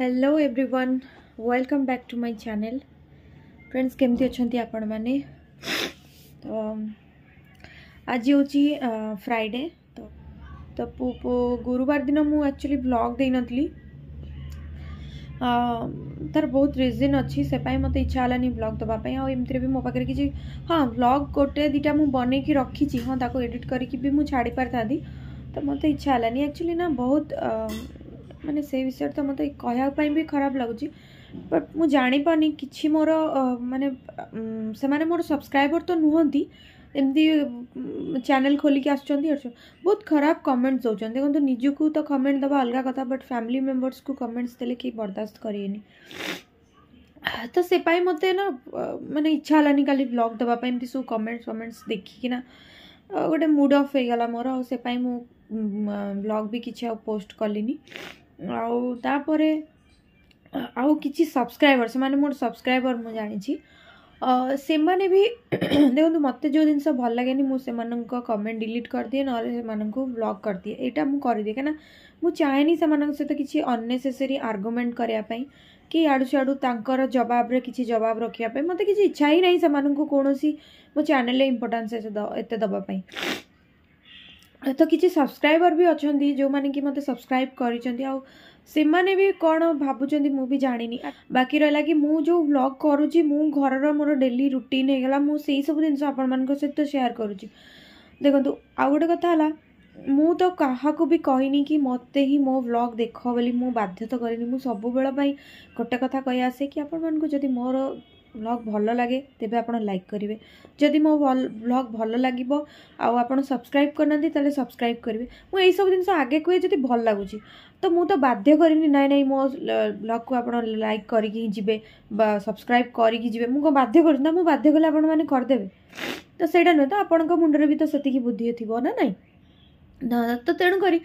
hello everyone welcome back to my channel friends केमती अच्छा आपण मैंने तो आज हूँ फ्राइडे तो तो गुरुवार दिन मुझे एक्चुअली ब्लग दे नी तर बहुत रिजन अच्छी से मत इच्छा है ब्लग देवाई आमती भी मो पाखे कि हाँ ब्लग गोटे दुटा मुझे बनई रखी हाँ ताको एडिट करके भी मुझे छाड़ी पारि था तो मत इच्छा है एक्चुअली ना बहुत मैंने से विषय तो मत कहें भी खराब लगुच बट मुझानी कि मोर मानने मोर सब्सक्राइबर तो नुहत एमती चेल खोलिकी आस बहुत खराब कमेंट्स दौरान देखो तो निज्क तो कमेंट दबा अलग कथ बट फैमिली मेम्बर्स को कमेंट्स दे बरदास्त करे तो से मत ना मैंने इच्छा हलानी कल ब्लग दबापी एमती सब कमेंट्स फमेंट्स देखिकिना गोटे मुड अफ हो गला मोर से मुझ ब्लग भी कि पोस्ट कलिनी आपर आउ कि सब्सक्राइबर से मोर सब्सक्राइबर मुझे जाणी से मैंने भी देखते मत जो जिन भल लगे मुझे कमेंट डिलीट कर दिए ना ब्लक कर दिए यहाँ मुझे करदे कहीं चाहे नहीं से सहित किसी अननेसेसरी आर्गुमेंट करने कि आड़ू सियाड़ू जवाब किसी जवाब रखापी मत किसी इच्छा ही नहीं कौन सी मो चेल इम्पोर्टा एत दवापाई तो किसी सब्सक्राइबर भी अच्छा जो मैंने कि मत सब्सक्राइब कर से मैंने भी कौन भावुं मुझे जानी बाकी रहा कि मुझ जो ब्लग करुच्ची मु घर मोर डेली रुटीन होगा मुझे सब जिन सहित सेयार कर देखो आउ गोटे कथा है मुझे क्या भी कहनी कि मत ही मो ब्लग देख बोली मुझ बाध्य तो करनी सब बेल गोटे कथा कही आसे कि आपण मानक मोर ବ୍ଲଗ୍ ଭଲ ଲାଗେ ତେବେ ଆପଣ ଲାଇକ୍ କରିବେ ଯଦି ମୋ ବ୍ଲଗ୍ ଭଲ ଲାଗିବ ଆଉ ଆପଣ ସବସ୍କ୍ରାଇବ୍ କରିନାହାନ୍ତି ତାହେଲେ ସବସ୍କ୍ରାଇବ୍ କରିବେ ମୁଁ ଏଇସବୁ ଜିନିଷ ଆଗେ କୁହେ ଯଦି ଭଲ ଲାଗୁଛି ତ ମୁଁ ତ ବାଧ୍ୟ କରିନି ନାଇଁ ନାଇଁ ମୋ ବ୍ଲଗ୍କୁ ଆପଣ ଲାଇକ୍ କରିକି ଯିବେ ବା ସବସ୍କ୍ରାଇବ୍ କରିକି ଯିବେ ମୁଁ କ'ଣ ବାଧ୍ୟ କରୁଛି ନା ମୁଁ ବାଧ୍ୟ କଲେ ଆପଣମାନେ କରିଦେବେ ତ ସେଇଟା ନୁହେଁ ତ ଆପଣଙ୍କ ମୁଣ୍ଡରେ ବି ତ ସେତିକି ବୁଦ୍ଧି ଥିବ ନା ନାହିଁ ତ ତେଣୁକରି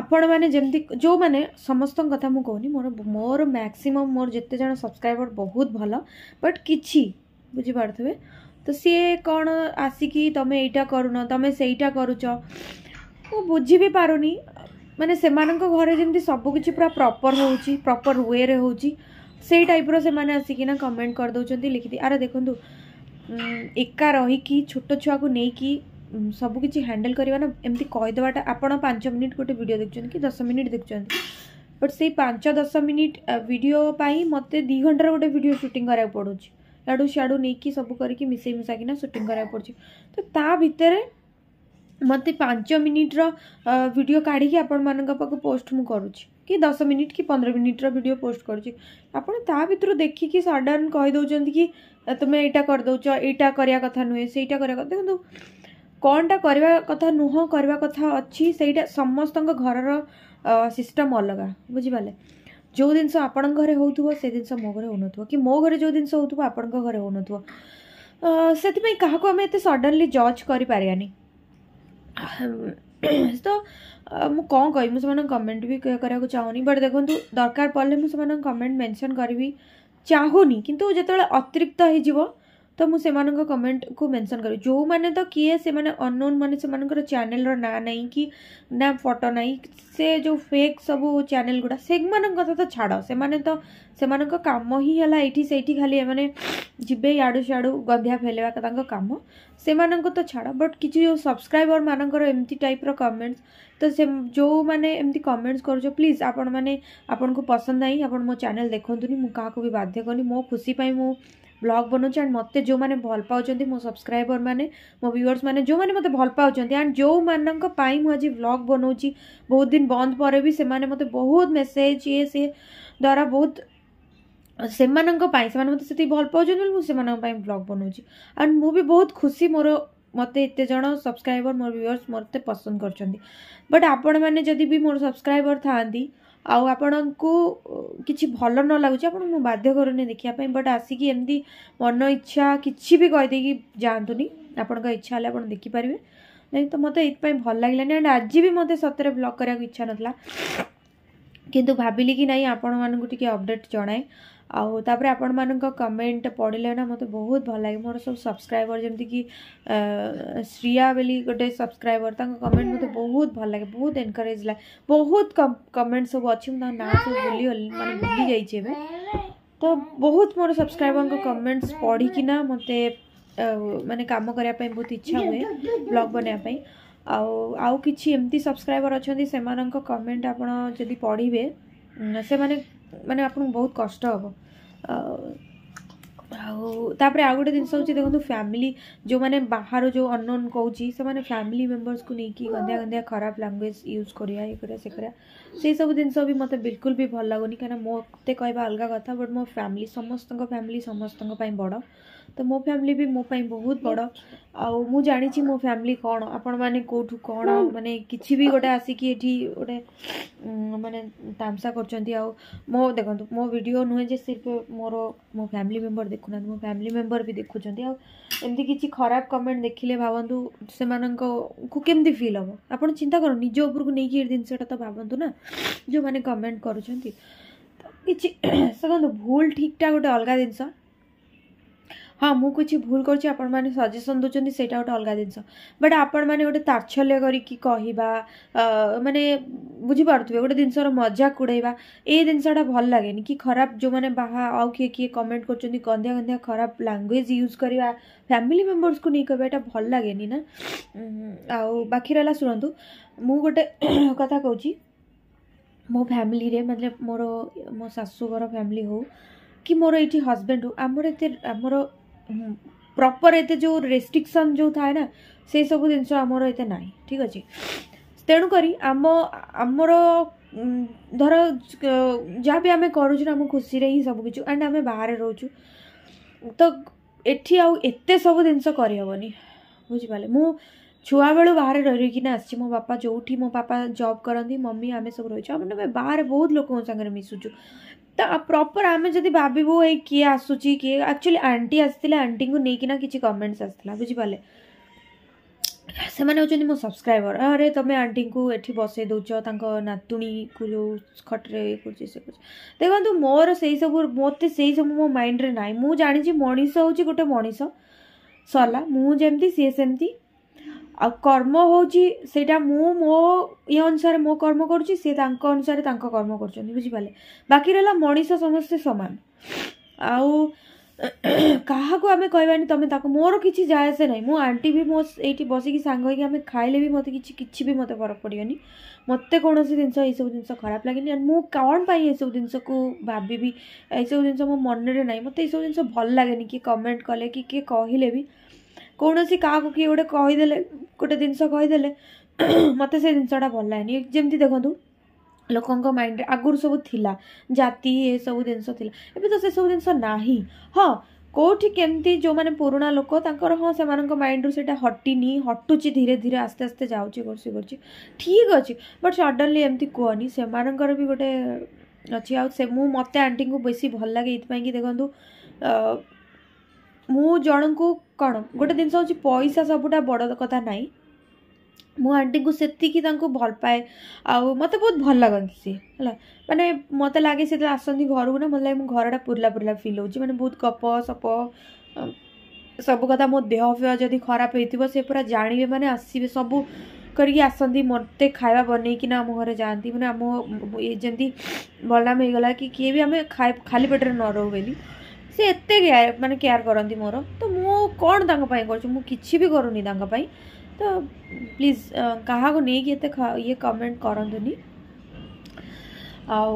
ଆପଣମାନେ ଯେମିତି ଯେଉଁମାନେ ସମସ୍ତଙ୍କ କଥା ମୁଁ କହୁନି ମୋର ମୋର ମ୍ୟାକ୍ସିମମ୍ ମୋର ଯେତେ ଜଣ ସବସ୍କ୍ରାଇବର୍ ବହୁତ ଭଲ ବଟ୍ କିଛି ବୁଝିପାରୁଥିବେ ତ ସିଏ କ'ଣ ଆସିକି ତମେ ଏଇଟା କରୁନ ତମେ ସେଇଟା କରୁଛ ମୁଁ ବୁଝି ବି ପାରୁନି ମାନେ ସେମାନଙ୍କ ଘରେ ଯେମିତି ସବୁକିଛି ପୁରା ପ୍ରପର୍ ହେଉଛି ପ୍ରପର୍ ୱେରେ ହେଉଛି ସେଇ ଟାଇପ୍ର ସେମାନେ ଆସିକିନା କମେଣ୍ଟ କରିଦେଉଛନ୍ତି ଲେଖିଦି ଆରେ ଦେଖନ୍ତୁ ଏକା ରହିକି ଛୋଟ ଛୁଆକୁ ନେଇକି सबकि हैंडेल करना एमती कहीदेटा आपड़ पांच मिनिट गोटे भिड देखुं कि दस मिनिट देखुं बट से पांच दस मिनिट भिडपी मत दी घंटार गोटे भिड सुट कराइक पड़ोस याडु सियाड़ नहीं कि सब करसई मिसाक सुट कराइक पड़ी तो ता भितर मत पांच मिनिट्र भिड काढ़ आपको पोस्ट मुझे कि दस मिनिट कि पंद्रह मिनिट्र भिड पोस्ट कर देखिकी सडन कहीदे कि तुम्हें यहाँ करदे यहाँ कराया कथ नुहे से कथ देखो कौन टा करवा कथा नुह करवा कथा अच्छी से समस्त घर सिस्टम अलग बुझिपाले जो जिनस घर हो जिन मो घर हो कि मो घर जो जिन आपण घर हो न से क्या आम ए सडनली जज कर पारानी तो मुझे कह कमेंट भी कराक चाहूनी बट देखो दरकार पड़े मुझे कमेंट मेनसन करी चाहूनी कितु जो अतिरिक्त हो ତ ମୁଁ ସେମାନଙ୍କ କମେଣ୍ଟକୁ ମେନସନ୍ କରେ ଯେଉଁମାନେ ତ କିଏ ସେମାନେ ଅନନୋନ୍ ମାନେ ସେମାନଙ୍କର ଚ୍ୟାନେଲ୍ର ନାଁ ନାହିଁ କି ନା ଫଟୋ ନାହିଁ ସେ ଯେଉଁ ଫେକ୍ ସବୁ ଚ୍ୟାନେଲ୍ ଗୁଡ଼ା ସେମାନଙ୍କ କଥା ତ ଛାଡ଼ ସେମାନେ ତ ସେମାନଙ୍କ କାମ ହିଁ ହେଲା ଏଇଠି ସେଇଠି ଖାଲି ଏମାନେ ଯିବେ ଇଆଡ଼ୁ ସିଆଡ଼ୁ ଗନ୍ଧିଆ ଫେଲେଇବା ତାଙ୍କ କାମ ସେମାନଙ୍କୁ ତ ଛାଡ଼ ବଟ୍ କିଛି ଯେଉଁ ସବସ୍କ୍ରାଇବର୍ମାନଙ୍କର ଏମିତି ଟାଇପ୍ର କମେଣ୍ଟସ୍ ତ ସେ ଯେଉଁମାନେ ଏମିତି କମେଣ୍ଟସ୍ କରୁଛ ପ୍ଲିଜ୍ ଆପଣମାନେ ଆପଣଙ୍କୁ ପସନ୍ଦ ନାହିଁ ଆପଣ ମୋ ଚ୍ୟାନେଲ୍ ଦେଖନ୍ତୁନି ମୁଁ କାହାକୁ ବି ବାଧ୍ୟ କରୁନି ମୋ ଖୁସି ପାଇଁ ମୁଁ ब्लग बनाऊँ एंड मत जो मैंने भल पाँच मो सब्सक्राइबर मैंने मो भिवर्स मैंने जो मैंने मतलब भल पाँच एंड जो मानी मुझे ब्लग बनाऊँच बहुत दिन बंद पर भी से मत बहुत मेसेज ये सी द्वारा बहुत से मैं मतलब से भल पाँच मुझे ब्लग बनाऊँच एंड मुझे बहुत खुशी मोर मत एत जन सब्सक्राइबर मोर भिवर्स मत पसंद बट आपण मैंने जदि भी मोर सब्सक्राइबर था ଆଉ ଆପଣଙ୍କୁ କିଛି ଭଲ ନ ଲାଗୁଛି ଆପଣ ମୁଁ ବାଧ୍ୟ କରୁନି ଦେଖିବା ପାଇଁ ବଟ୍ ଆସିକି ଏମିତି ମନ ଇଚ୍ଛା କିଛି ବି କହିଦେଇକି ଯାଆନ୍ତୁନି ଆପଣଙ୍କ ଇଚ୍ଛା ହେଲେ ଆପଣ ଦେଖିପାରିବେ ନାଇଁ ତ ମୋତେ ଏଇଥିପାଇଁ ଭଲ ଲାଗିଲାନି ଆଣ୍ଡ ଆଜି ବି ମୋତେ ସତରେ ବ୍ଲଗ୍ କରିବାକୁ ଇଚ୍ଛା ନଥିଲା କିନ୍ତୁ ଭାବିଲି କି ନାହିଁ ଆପଣମାନଙ୍କୁ ଟିକିଏ ଅପଡ଼େଟ୍ ଜଣାଏ आपण आप कमेंट पढ़ले ना मतलब बहुत भल लगे मोर सब सब्सक्राइबर जमीक श्रिया बोली गोटे सब्सक्राइबर तक कमेंट मत बहुत भल लगे बहुत एनकरेज लगे बहुत कमेंट सब अच्छे मुझे ना सब भूली मैं भूली जाइए तो बहुत मोर सब्सक्राइबर कमेंट्स पढ़िकिना मत मैंने काम करने बहुत इच्छा हुए ब्लग बनवाई आम सब्सक्राइबर अच्छा से कमेंट आपड़ जब पढ़वे से मैंने म आउँ बहुत कष्ट हे त फैमिली जो मैले बाह्र जो अन कि फ्यामिली मेम्बरसको नै कि गन्ध्यान्धिया खराब ल्याङ्गुएज युज गरेको इक्सेस जिनिस मते बेलकुल भाग नि कहाँ मते कहाँ अलग्ग कथा बट म फ्यामिली समस्तको फ्यामिली समस्तै बड ତ ମୋ ଫ୍ୟାମିଲି ବି ମୋ ପାଇଁ ବହୁତ ବଡ଼ ଆଉ ମୁଁ ଜାଣିଛି ମୋ ଫ୍ୟାମିଲି କ'ଣ ଆପଣମାନେ କେଉଁଠୁ କ'ଣ ମାନେ କିଛି ବି ଗୋଟେ ଆସିକି ଏଠି ଗୋଟେ ମାନେ ତାମସା କରୁଛନ୍ତି ଆଉ ମୋ ଦେଖନ୍ତୁ ମୋ ଭିଡ଼ିଓ ନୁହେଁ ଯେ ସିର୍ଫ ମୋର ମୋ ଫ୍ୟାମିଲି ମେମ୍ବର ଦେଖୁନାହାନ୍ତି ମୋ ଫ୍ୟାମିଲି ମେମ୍ବର ବି ଦେଖୁଛନ୍ତି ଆଉ ଏମିତି କିଛି ଖରାପ କମେଣ୍ଟ ଦେଖିଲେ ଭାବନ୍ତୁ ସେମାନଙ୍କକୁ କେମିତି ଫିଲ୍ ହେବ ଆପଣ ଚିନ୍ତା କରନ୍ତୁ ନିଜ ଉପରକୁ ନେଇକି ଏ ଜିନିଷଟା ତ ଭାବନ୍ତୁ ନା ଯେଉଁମାନେ କମେଣ୍ଟ କରୁଛନ୍ତି କିଛି ଦେଖନ୍ତୁ ଭୁଲ ଠିକ୍ଟା ଗୋଟେ ଅଲଗା ଜିନିଷ हाँ मुझे भूल कर सजेसन दूसरी से अलग जिनस बट आपण मैंने गोटे ताच्छल्य कर मानने बुझीपे गोटे जिनस मजा उड़ेबा ये जिनसटा भल लगे कि खराब जो मैंने बाहर आउ किए किए कमेंट कर खराब लांगुएज यूज करवा फैमिली मेम्बर्स को नहीं कहटा भल लगे ना आउ बाकी रहा शुणु मु गोटे कथा कौच मो फैमिली रे मतलब मोर मो शाशुघर फैमिली हो कि मोर ये हजबैंड हो आमर एत आमर ପ୍ରପର୍ ଏତେ ଯେଉଁ ରେଷ୍ଟ୍ରିକ୍ସନ୍ ଯେଉଁ ଥାଏ ନା ସେସବୁ ଜିନିଷ ଆମର ଏତେ ନାହିଁ ଠିକ୍ ଅଛି ତେଣୁକରି ଆମ ଆମର ଧର ଯାହା ବି ଆମେ କରୁଛୁ ନା ଆମ ଖୁସିରେ ହିଁ ସବୁ କିଛି ଆଣ୍ଡ ଆମେ ବାହାରେ ରହୁଛୁ ତ ଏଠି ଆଉ ଏତେ ସବୁ ଜିନିଷ କରିହେବନି ବୁଝିପାରିଲେ ମୁଁ ଛୁଆବେଳୁ ବାହାରେ ରହି ରହିକିନା ଆସିଛି ମୋ ବାପା ଯେଉଁଠି ମୋ ବାପା ଜବ୍ କରନ୍ତି ମମି ଆମେ ସବୁ ରହିଛୁ ଆମେ ବାହାରେ ବହୁତ ଲୋକଙ୍କ ସାଙ୍ଗରେ ମିଶୁଛୁ ତ ପ୍ରପର୍ ଆମେ ଯଦି ଭାବିବୁ ଏଇ କିଏ ଆସୁଛି କିଏ ଆକ୍ଚୁଆଲି ଆଣ୍ଟି ଆସିଥିଲେ ଆଣ୍ଟିଙ୍କୁ ନେଇକି ନା କିଛି କମେଣ୍ଟସ୍ ଆସିଥିଲା ବୁଝିପାରିଲେ ସେମାନେ ହେଉଛନ୍ତି ମୋ ସବସ୍କ୍ରାଇବର ଆରେ ତମେ ଆଣ୍ଟିଙ୍କୁ ଏଠି ବସେଇ ଦେଉଛ ତାଙ୍କ ନାତୁଣୀକୁ ଯେଉଁ ଖଟରେ ଇଏ କରୁଛି ସେ କରୁଛି ଦେଖନ୍ତୁ ମୋର ସେଇସବୁ ମୋତେ ସେଇସବୁ ମୋ ମାଇଣ୍ଡରେ ନାହିଁ ମୁଁ ଜାଣିଛି ମଣିଷ ହେଉଛି ଗୋଟେ ମଣିଷ ସରିଲା ମୁଁ ଯେମିତି ସିଏ ସେମିତି ଆଉ କର୍ମ ହେଉଛି ସେଇଟା ମୁଁ ମୋ ଇଏ ଅନୁସାରେ ମୋ କର୍ମ କରୁଛି ସେ ତାଙ୍କ ଅନୁସାରେ ତାଙ୍କ କର୍ମ କରୁଛନ୍ତି ବୁଝିପାରିଲେ ବାକି ରହିଲା ମଣିଷ ସମସ୍ତେ ସମାନ ଆଉ କାହାକୁ ଆମେ କହିବାନି ତମେ ତାକୁ ମୋର କିଛି ଯାଏ ନାହିଁ ମୁଁ ଆଣ୍ଟି ବି ମୋ ଏଇଠି ବସିକି ସାଙ୍ଗ ହେଇକି ଆମେ ଖାଇଲେ ବି ମୋତେ କିଛି କିଛି ବି ମୋତେ ଫରକ ପଡ଼ିବନି ମୋତେ କୌଣସି ଜିନିଷ ଏଇସବୁ ଜିନିଷ ଖରାପ ଲାଗେନି ଆଣ୍ଡ ମୁଁ କ'ଣ ପାଇଁ ଏସବୁ ଜିନିଷକୁ ଭାବିବି ଏସବୁ ଜିନିଷ ମୋ ମନରେ ନାହିଁ ମୋତେ ଏଇସବୁ ଜିନିଷ ଭଲ ଲାଗେନି କିଏ କମେଣ୍ଟ କଲେ କି କିଏ କହିଲେ ବି कौन सी क्या किए गोटे कहीदे गोटे जिनस कहीदे मत से जिनसा भल लगे जमी देखूँ लोक माइंड आगुर सब जाति ये सब जिन तो से सब जिन ना ही हाँ कौटी केमती जो मैंने पुराणा लोक हाँ से माइंड रू से हटिनी हटुची धीरे धीरे आस्ते आस्ते जाऊँगी कर ठीक अच्छे बट सडनली एमती कहनी से मानकर भी गोटे अच्छे आ आंटी को बेस भल लगे ये कि देखूँ मु जन को कौन गोटे जिनस पैसा सबुटा बड़ कथा ना मो आंटी को से भल पाए आते बहुत भल लगे सी है मैंने मत लगे सी आस घर को मतलब मो घर पुरला पुरला फिल हो मैंने बहुत गप सप सब कथा मो देह फेह जब खराब हो पूरा जानवे मैंने आसवे सब कर मत खावा बनईकिना मुहर जाती मैंने जमी बलनाम होगा कि किए भी आम खाली पेटर न रो बोली से एत मानते केयर करती मोर तो मुझे कौन तक भी करूनी तो प्लीज क्या नहीं ये कमेंट कर आउ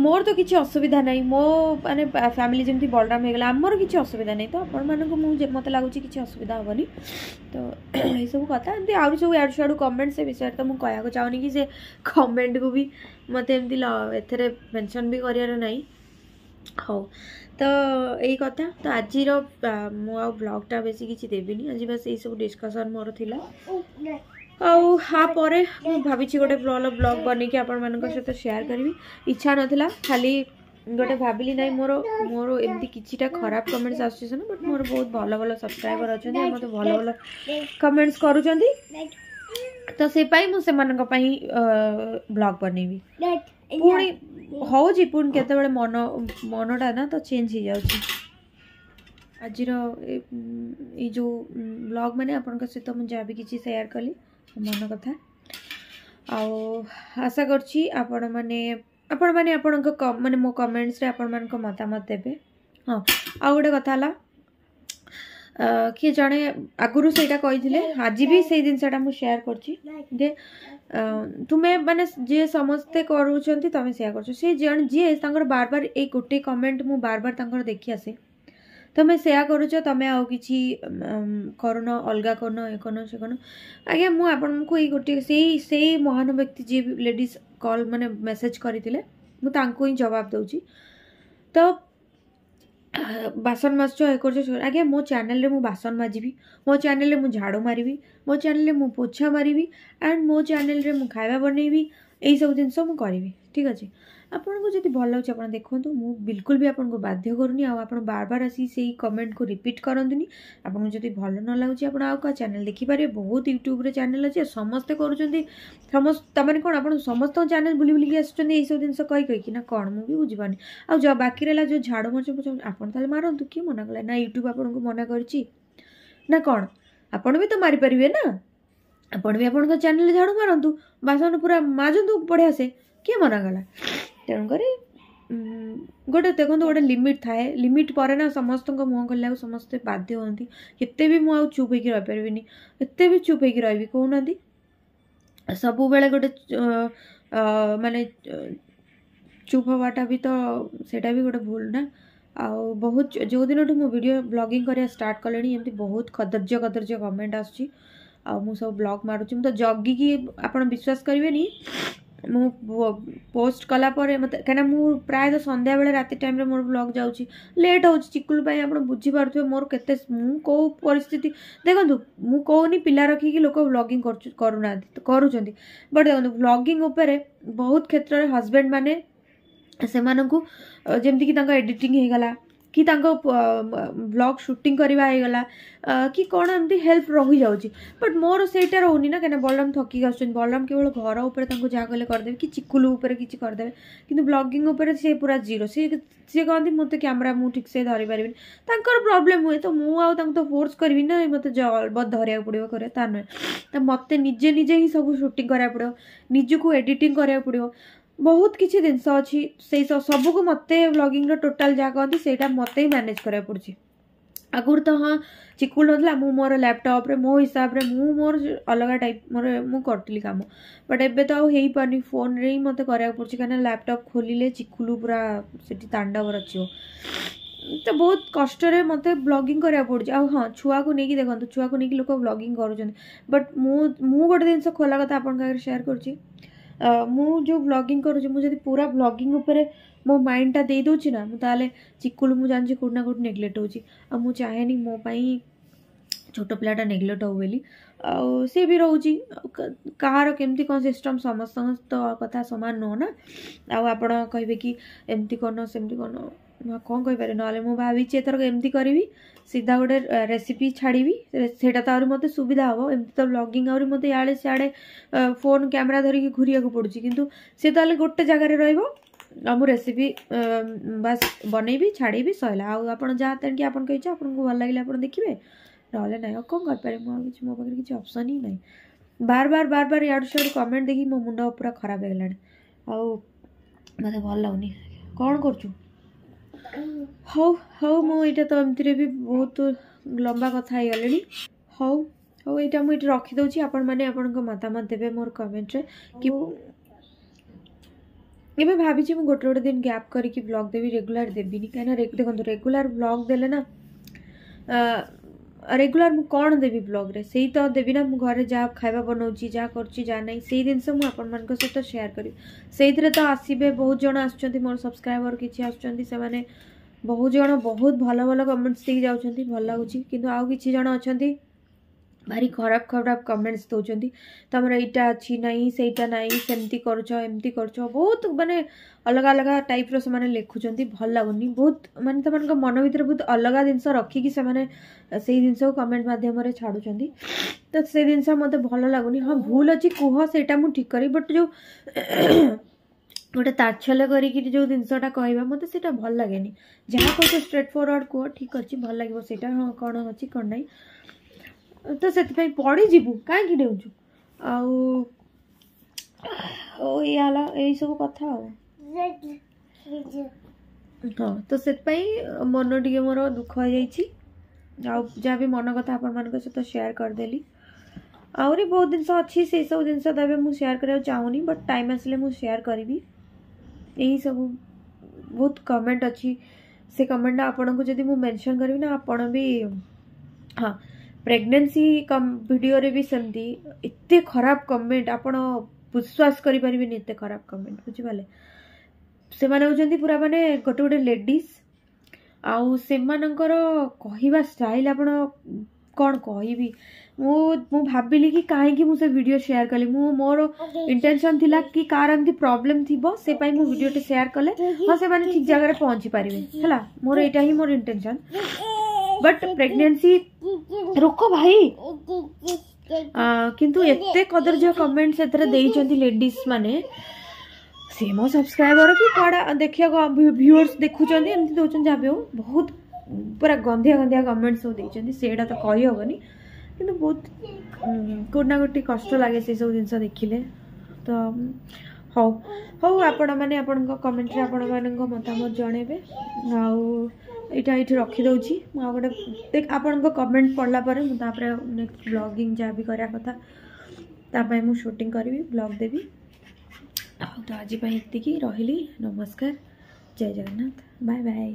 मोर तो किसी असुविधा ना मो मैंने फैमिली जमी बलराम होगा आमर किसी असुविधा ना तो आपण मानक मत लगुच किसी असुविधा हेन तो ये सब कथा एम आ सब इड़ कमेंट से विषय तो मुझे कह चाहूनि कि से कमेंट को भी मत एम एथेर मेनसन भी कर हाँ तो यही कथा तो आज ब्लगटा बेस किसी देवी आज बस ये सब डिस्कसन मोर थी आपरे भाई गोटे भल ब्लग बनई आपत सेयार करी इच्छा नाला खाली गोटे भाविली ना मोर मोर एम कि खराब कमेंट्स आस बट मोर बहुत भल भल सब्सक्राइबर अच्छा मतलब भल भल कमेंट्स कर तो से मुझे ब्लग बनैबी पूरी हो जी मन मनटा ना तो चेंज हो जा छी आजिरो ई जो ब्लॉग माने आपन के सहित मु जाबी किछि शेयर मन कथा आशा कर मैंने मो कमेंट्स मतामत देते हाँ आउ गोटे कथा କିଏ ଜଣେ ଆଗରୁ ସେଇଟା କହିଥିଲେ ଆଜି ବି ସେଇ ଜିନିଷଟା ମୁଁ ସେୟାର କରିଛି ଯେ ତୁମେ ମାନେ ଯିଏ ସମସ୍ତେ କରୁଛନ୍ତି ତମେ ସେୟା କରୁଛ ସେ ଜଣେ ଯିଏ ତାଙ୍କର ବାର ବାର ଏଇ ଗୋଟେ କମେଣ୍ଟ ମୁଁ ବାର ବାର ତାଙ୍କର ଦେଖି ଆସେ ତୁମେ ସେୟା କରୁଛ ତୁମେ ଆଉ କିଛି କରୁନ ଅଲଗା କରୁନ ଏ କରୁନ ସେ କରୁନ ଆଜ୍ଞା ମୁଁ ଆପଣଙ୍କୁ ଏଇ ଗୋଟିଏ ସେଇ ସେଇ ମହାନ ବ୍ୟକ୍ତି ଯିଏ ଲେଡ଼ିଜ୍ କଲ୍ ମାନେ ମେସେଜ୍ କରିଥିଲେ ମୁଁ ତାଙ୍କୁ ହିଁ ଜବାବ ଦେଉଛି ତ ବାସନ ମାଜୁଛ ଏ କରୁଛ ଆଜ୍ଞା ମୋ ଚ୍ୟାନେଲ୍ରେ ମୁଁ ବାସନ ମାଜିବି ମୋ ଚ୍ୟାନେଲ୍ରେ ମୁଁ ଝାଡ଼ୁ ମାରିବି ମୋ ଚ୍ୟାନେଲ୍ରେ ମୁଁ ପୋଛା ମାରିବି ଆଣ୍ଡ ମୋ ଚ୍ୟାନେଲ୍ରେ ମୁଁ ଖାଇବା ବନେଇବି ଏଇସବୁ ଜିନିଷ ମୁଁ କରିବି ଠିକ୍ ଅଛି ଆପଣଙ୍କୁ ଯଦି ଭଲ ଲାଗୁଛି ଆପଣ ଦେଖନ୍ତୁ ମୁଁ ବିଲକୁଲ ବି ଆପଣଙ୍କୁ ବାଧ୍ୟ କରୁନି ଆଉ ଆପଣ ବାର ବାର ଆସି ସେଇ କମେଣ୍ଟକୁ ରିପିଟ୍ କରନ୍ତୁନି ଆପଣଙ୍କୁ ଯଦି ଭଲ ନ ଲାଗୁଛି ଆପଣ ଆଉ କାହା ଚ୍ୟାନେଲ୍ ଦେଖିପାରିବେ ବହୁତ ୟୁଟ୍ୟୁବ୍ରେ ଚ୍ୟାନେଲ୍ ଅଛି ସମସ୍ତେ କରୁଛନ୍ତି ସମସ୍ତ ତା'ମାନେ କ'ଣ ଆପଣ ସମସ୍ତଙ୍କ ଚ୍ୟାନେଲ୍ ବୁଲି ବୁଲିକି ଆସୁଛନ୍ତି ଏଇସବୁ ଜିନିଷ କହି କହିକି ନା କ'ଣ ମୁଁ ବି ବୁଝିପାରୁନି ଆଉ ଯା ବାକି ରହିଲା ଯେଉଁ ଝାଡ଼ ମରିଚ ଆପଣ ତାହେଲେ ମାରନ୍ତୁ କିଏ ମନା କଲା ନା ୟୁଟ୍ୟୁବ୍ ଆପଣଙ୍କୁ ମନା କରିଛି ନା କ'ଣ ଆପଣ ବି ତ ମାରିପାରିବେ ନା ଆପଣ ବି ଆପଣଙ୍କ ଚ୍ୟାନେଲ୍ ଝାଡ଼ୁ ମାରନ୍ତୁ ବାସନ ପୁରା ମାଜନ୍ତୁ ବଢ଼ିଆ ସେ କିଏ ମନା କଲା ତେଣୁକରି ଗୋଟେ ଦେଖନ୍ତୁ ଗୋଟେ ଲିମିଟ୍ ଥାଏ ଲିମିଟ୍ ପରେ ନା ସମସ୍ତଙ୍କ ମୁହଁ ଖୋଲିବାକୁ ସମସ୍ତେ ବାଧ୍ୟ ହୁଅନ୍ତି ଏତେ ବି ମୁଁ ଆଉ ଚୁପ୍ ହେଇକି ରହିପାରିବିନି ଏତେ ବି ଚୁପ୍ ହେଇକି ରହିବି କହୁନାହାନ୍ତି ସବୁବେଳେ ଗୋଟେ ମାନେ ଚୁପ୍ ହେବାଟା ବି ତ ସେଇଟା ବି ଗୋଟେ ଭୁଲ ନା ଆଉ ବହୁତ ଯେଉଁ ଦିନଠୁ ମୁଁ ଭିଡ଼ିଓ ବ୍ଲଗିଂ କରିବା ଷ୍ଟାର୍ଟ କଲିଣି ଏମିତି ବହୁତ କଦର୍ଯ୍ୟ କଦର୍ଯ୍ୟ କମେଣ୍ଟ ଆସୁଛି ଆଉ ମୁଁ ସବୁ ବ୍ଲଗ୍ ମାରୁଛି ମୁଁ ତ ଜଗିକି ଆପଣ ବିଶ୍ୱାସ କରିବେନି ମୁଁ ପୋଷ୍ଟ କଲା ପରେ ମୋତେ କାହିଁକିନା ମୁଁ ପ୍ରାୟତଃ ସନ୍ଧ୍ୟାବେଳେ ରାତି ଟାଇମ୍ରେ ମୋର ବ୍ଲଗ୍ ଯାଉଛି ଲେଟ୍ ହେଉଛି ଚିକୁଲୁ ପାଇଁ ଆପଣ ବୁଝିପାରୁଥିବେ ମୋର କେତେ ମୁଁ କେଉଁ ପରିସ୍ଥିତି ଦେଖନ୍ତୁ ମୁଁ କହୁନି ପିଲା ରଖିକି ଲୋକ ବ୍ଲଗିଂ କରୁନାହାନ୍ତି କରୁଛନ୍ତି ବଟ୍ ଦେଖନ୍ତୁ ବ୍ଲଗିଂ ଉପରେ ବହୁତ କ୍ଷେତ୍ରରେ ହଜବେଣ୍ଡ ମାନେ ସେମାନଙ୍କୁ ଯେମିତିକି ତାଙ୍କ ଏଡ଼ିଟିଂ ହେଇଗଲା କି ତାଙ୍କ ବ୍ଲଗ୍ ସୁଟିଂ କରିବା ହେଇଗଲା କି କ'ଣ ଏମିତି ହେଲ୍ପ ରହିଯାଉଛି ବଟ୍ ମୋର ସେଇଟା ରହୁନି ନା କାହିଁକିନା ବଳରାମ ଥକିକି ଆସୁଛନ୍ତି ବଳରାମ କେବଳ ଘର ଉପରେ ତାଙ୍କୁ ଯାହା କହିଲେ କରିଦେବେ କି ଚିକୁଲୁ ଉପରେ କିଛି କରିଦେବେ କିନ୍ତୁ ବ୍ଲଗିଂ ଉପରେ ସେ ପୁରା ଜିରୋ ସେ ସିଏ କହନ୍ତି ମୋତେ କ୍ୟାମେରା ମୁଁ ଠିକ୍ସେ ଧରିପାରିବିନି ତାଙ୍କର ପ୍ରୋବ୍ଲେମ୍ ହୁଏ ତ ମୁଁ ଆଉ ତାଙ୍କୁ ତ ଫୋର୍ସ କରିବି ନା ମୋତେ ଜବତ ଧରିବାକୁ ପଡ଼ିବ କରେ ତା ନୁହେଁ ତ ମୋତେ ନିଜେ ନିଜେ ହିଁ ସବୁ ସୁଟିଂ କରିବାକୁ ପଡ଼ିବ ନିଜକୁ ଏଡ଼ିଟିଂ କରିବାକୁ ପଡ଼ିବ ବହୁତ କିଛି ଜିନିଷ ଅଛି ସେଇ ସବୁକୁ ମୋତେ ବ୍ଲଗିଂର ଟୋଟାଲ୍ ଯାହା କହନ୍ତି ସେଇଟା ମୋତେ ହିଁ ମ୍ୟାନେଜ୍ କରିବାକୁ ପଡ଼ୁଛି ଆଗରୁ ତ ହଁ ଚିକୁଲ ନଥିଲା ମୁଁ ମୋର ଲ୍ୟାପଟପ୍ରେ ମୋ ହିସାବରେ ମୁଁ ମୋର ଅଲଗା ଟାଇପ୍ ମୋର ମୁଁ କରୁଥିଲି କାମ ବଟ୍ ଏବେ ତ ଆଉ ହେଇପାରୁନି ଫୋନ୍ରେ ହିଁ ମୋତେ କରିବାକୁ ପଡ଼ୁଛି କାହିଁକିନା ଲ୍ୟାପଟପ୍ ଖୋଲିଲେ ଚିକୁଲୁ ପୁରା ସେଠି ତାଣ୍ଡବ ରଚିବ ତ ବହୁତ କଷ୍ଟରେ ମୋତେ ବ୍ଲଗିଂ କରିବାକୁ ପଡ଼ୁଛି ଆଉ ହଁ ଛୁଆକୁ ନେଇକି ଦେଖନ୍ତୁ ଛୁଆକୁ ନେଇକି ଲୋକ ବ୍ଲଗିଂ କରୁଛନ୍ତି ବଟ୍ ମୁଁ ମୁଁ ଗୋଟେ ଜିନିଷ ଖୋଲା କଥା ଆପଣଙ୍କ ଆଗରେ ସେୟାର କରୁଛି ମୁଁ ଯେଉଁ ବ୍ଲଗିଂ କରୁଛି ମୁଁ ଯଦି ପୁରା ବ୍ଲଗିଂ ଉପରେ ମୋ ମାଇଣ୍ଡଟା ଦେଇଦେଉଛି ନା ମୁଁ ତାହେଲେ ଚିକୁଲୁ ମୁଁ ଜାଣିଛି କେଉଁଠି ନା କେଉଁଠି ନେଗ୍ଲେକ୍ଟ ହେଉଛି ଆଉ ମୁଁ ଚାହେଁନି ମୋ ପାଇଁ ଛୋଟ ପିଲାଟା ନେଗ୍ଲେକ୍ଟ ହେଉ ବୋଲି ଆଉ ସିଏ ବି ରହୁଛି କାହାର କେମିତି କ'ଣ ସିଷ୍ଟମ୍ ସମସ୍ତଙ୍କ ତ କଥା ସମାନ ନୁହଁ ନା ଆଉ ଆପଣ କହିବେ କି ଏମିତି କ'ଣ ସେମିତି କ'ଣ କ'ଣ କହିପାରେ ନହେଲେ ମୁଁ ଭାବିଛି ଏଥରକ ଏମିତି କରିବି ସିଧା ଗୋଟେ ରେସିପି ଛାଡ଼ିବି ସେଇଟା ତ ଆହୁରି ମୋତେ ସୁବିଧା ହେବ ଏମିତି ତ ବ୍ଲଗିଂ ଆହୁରି ମୋତେ ଇଆଡ଼େ ସିଆଡ଼େ ଫୋନ୍ କ୍ୟାମେରା ଧରିକି ଘୁରିବାକୁ ପଡ଼ୁଛି କିନ୍ତୁ ସେ ତାହେଲେ ଗୋଟେ ଜାଗାରେ ରହିବ ଆଉ ମୁଁ ରେସିପି ବାସ୍ ବନେଇବି ଛାଡ଼ିବି ସରିଲା ଆଉ ଆପଣ ଯାହା ତେଣିକି ଆପଣଙ୍କ ଇଚ୍ଛା ଆପଣଙ୍କୁ ଭଲ ଲାଗିଲେ ଆପଣ ଦେଖିବେ ନହେଲେ ନାହିଁ ଆଉ କ'ଣ କରିପାରିବି ମୁଁ ଆଉ କିଛି ମୋ ପାଖରେ କିଛି ଅପସନ୍ ହିଁ ନାହିଁ ବାର ବାର ବାର ବାର ଇଆଡ଼ୁ ସିଆଡ଼ୁ କମେଣ୍ଟ ଦେଖିକି ମୋ ମୁଣ୍ଡ ପୁରା ଖରାପ ହେଇଗଲାଣି ଆଉ ମୋତେ ଭଲ ଲାଗୁନି କ'ଣ କରୁଛୁ ହଉ ହଉ ମୁଁ ଏଇଟା ତ ଏମିତିରେ ବି ବହୁତ ଲମ୍ବା କଥା ହେଇଗଲିଣି ହଉ ହଉ ଏଇଟା ମୁଁ ଏଇଠି ରଖିଦେଉଛି ଆପଣମାନେ ଆପଣଙ୍କ ମତାମତ ଦେବେ ମୋର କମେଣ୍ଟରେ କି ଏବେ ଭାବିଛି ମୁଁ ଗୋଟେ ଗୋଟେ ଦିନ ଗ୍ୟାପ୍ କରିକି ବ୍ଲଗ୍ ଦେବି ରେଗୁଲାର ଦେବିନି କାହିଁକିନା ଦେଖନ୍ତୁ ରେଗୁଲାର ବ୍ଲଗ୍ ଦେଲେ ନା ରେଗୁଲାର ମୁଁ କ'ଣ ଦେବି ବ୍ଲଗ୍ରେ ସେଇ ତ ଦେବି ନା ମୁଁ ଘରେ ଯାହା ଖାଇବା ବନାଉଛି ଯାହା କରୁଛି ଯାହା ନାହିଁ ସେଇ ଜିନିଷ ମୁଁ ଆପଣମାନଙ୍କ ସହିତ ସେୟାର କରିବି ସେଇଥିରେ ତ ଆସିବେ ବହୁତ ଜଣ ଆସୁଛନ୍ତି ମୋର ସବସ୍କ୍ରାଇବର କିଛି ଆସୁଛନ୍ତି ସେମାନେ ବହୁତ ଜଣ ବହୁତ ଭଲ ଭଲ କମେଣ୍ଟସ୍ ଦେଇକି ଯାଉଛନ୍ତି ଭଲ ଲାଗୁଛି କିନ୍ତୁ ଆଉ କିଛି ଜଣ ଅଛନ୍ତି भारी खराब खराब कमेंट्स दौरान तुम यहाँ अच्छी ना से ना सेमती कर बहुत मानने अलग अलग टाइप रहा लिखुं भल लगुनि बहुत मानते तुम मन भर बहुत अलग जिनस रखिक जिनस कमेंट मध्यम छाड़ तो से जिनस मत भल लगुनि हाँ भूल अच्छी कह से मुझे ठीक कर बट जो गोटे ताछल कर जो जिनसा कह मत से भल लगे जहाँ कह स्ट्रेट फरवर्ड कह ठीक अच्छे भल लगे से हाँ कौन अच्छी कौन नाई तो से पड़जु कहीं डेउु आला यही सब कथा हाँ तो से मन टे मोर दुख हो जा मन कथा आपण मत सेयार करदे आहरी बहुत जिनस अच्छी से सब जिन सेयार कर चाहूनी बट टाइम आसे मुझे सेयार करी यही सब बहुत कमेंट अच्छी से कमेंट आपन को जब मेनसन करी ना आपण भी हाँ प्रेगनेंसी कम वीडियो रे भी समती इत्ते खराब कमेंट आपण विश्वास करी परबे नि इत्ते खराब कमेंट बुझी वाले से माने होजंती पूरा माने गोटे गोटे लेडीज आउ से मानकर कहिबा स्टाइल आपण कौन कहबी मु मु भाबिली कि काई कि मु से वीडियो शेयर करली मु मोर इंटेंशन थिला कि कारण दी प्रॉब्लम थिबो से पाई मु वीडियो ते शेयर करले हां से माने ठीक जगह रे पहुंची परबे हला मोर एटा ही मोर इंटेंशन बट प्रेगनेंसी रुको भाई किंतु एते कदर्ज कमेंट्स एतरे देई चंदी लेडीज माने सेमो सब्सक्राइबर की कडा देखियो को व्यूअर्स देखु चंदी बहुत पूरा गंधिया गंधिया कमेंट सब देई चंदी सेडा तो कहि होबनी किंतु बहुत कष्ट लागे से सब दिनसा देखिले तो हो हो आपण माने आपण को मतामत जन आ ଏଇଟା ଏଇଠି ରଖିଦେଉଛି ମୁଁ ଆଉ ଗୋଟେ ଦେଖ ଆପଣଙ୍କ କମେଣ୍ଟ ପଢ଼ିଲା ପରେ ମୁଁ ତାପରେ ନେକ୍ସଟ ବ୍ଲଗିଂ ଯାହା ବି କରିବା କଥା ତା ପାଇଁ ମୁଁ ସୁଟିଂ କରିବି ବ୍ଲଗ୍ ଦେବି ଆଉ ତ ଆଜି ପାଇଁ ଏତିକି ରହିଲି ନମସ୍କାର ଜୟ ଜଗନ୍ନାଥ ବାଏ ବାଏ